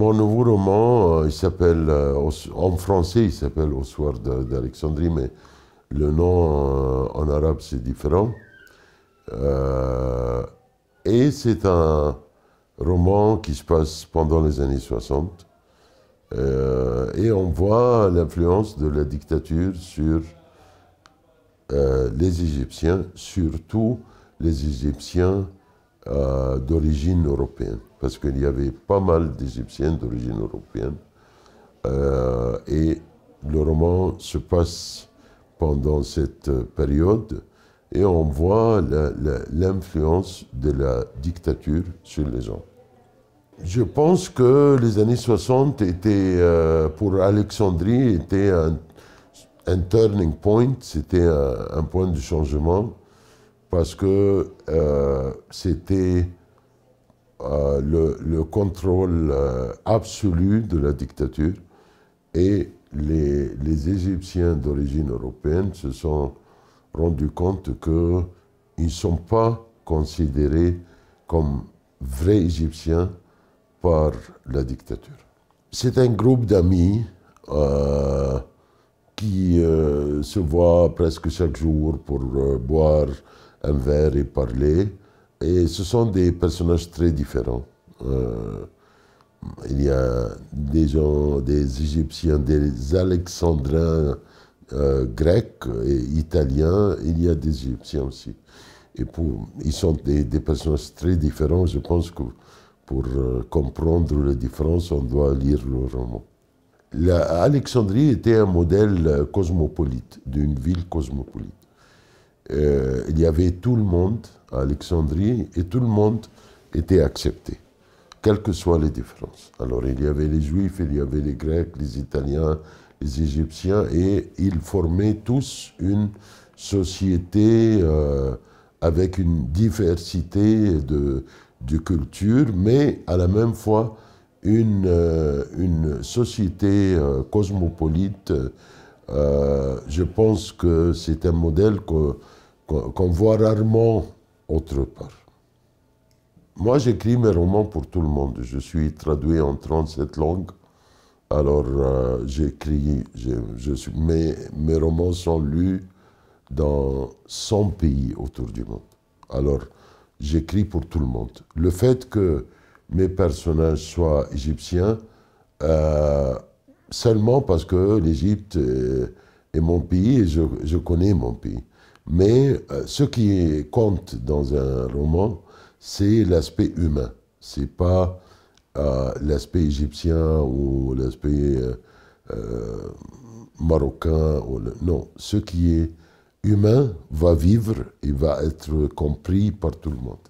Mon nouveau roman, euh, il s'appelle, euh, en français, il s'appelle Au soir d'Alexandrie, mais le nom euh, en arabe, c'est différent. et c'est un roman qui se passe pendant les années 60. et on voit l'influence de la dictature sur les Égyptiens, surtout les Égyptiens euh, d'origine européenne, parce qu'il y avait pas mal d'Égyptiens d'origine européenne. Euh, et le roman se passe pendant cette période et on voit l'influence de la dictature sur les gens. Je pense que les années 60 étaient, euh, pour Alexandrie, étaient un, turning point, c'était un, point de changement parce que euh, c'était euh, le, contrôle euh, absolu de la dictature et les, les Égyptiens d'origine européenne se sont rendus compte qu'ils ne sont pas considérés comme vrais Égyptiens par la dictature. C'est un groupe d'amis qui se voit presque chaque jour pour boire, un verre et parler. Et ce sont des personnages très différents. Euh, il y a des gens, des Égyptiens, des Alexandrins euh, grecs et italiens, il y a des Égyptiens aussi. Et pour, ils sont des, personnages très différents. Je pense que pour euh, comprendre la différence, on doit lire le roman. Alexandrie était un modèle cosmopolite, d'une ville cosmopolite. Euh, il y avait tout le monde à Alexandrie et tout le monde était accepté, quelles que soient les différences. Alors il y avait les Juifs, il y avait les Grecs, les Italiens, les Égyptiens, et ils formaient tous une société euh, avec une diversité de, de culture, mais à la même fois une, euh, une société cosmopolite. je pense que c'est un modèle que qu'on voit rarement autre part. Moi, j'écris mes romans pour tout le monde. Je suis traduit en 37 langues. Alors, euh, j'écris, je suis, mes, mes romans sont lus dans 100 pays autour du monde. Alors, j'écris pour tout le monde. Le fait que mes personnages soient égyptiens, euh, seulement parce que l'Égypte est, mon pays et je connais mon pays. Mais euh, ce qui compte dans un roman, c'est l'aspect humain. n'est pas euh, l'aspect égyptien ou l'aspect euh, marocain. Ou Non, ce qui est humain va vivre et va être compris par tout le monde.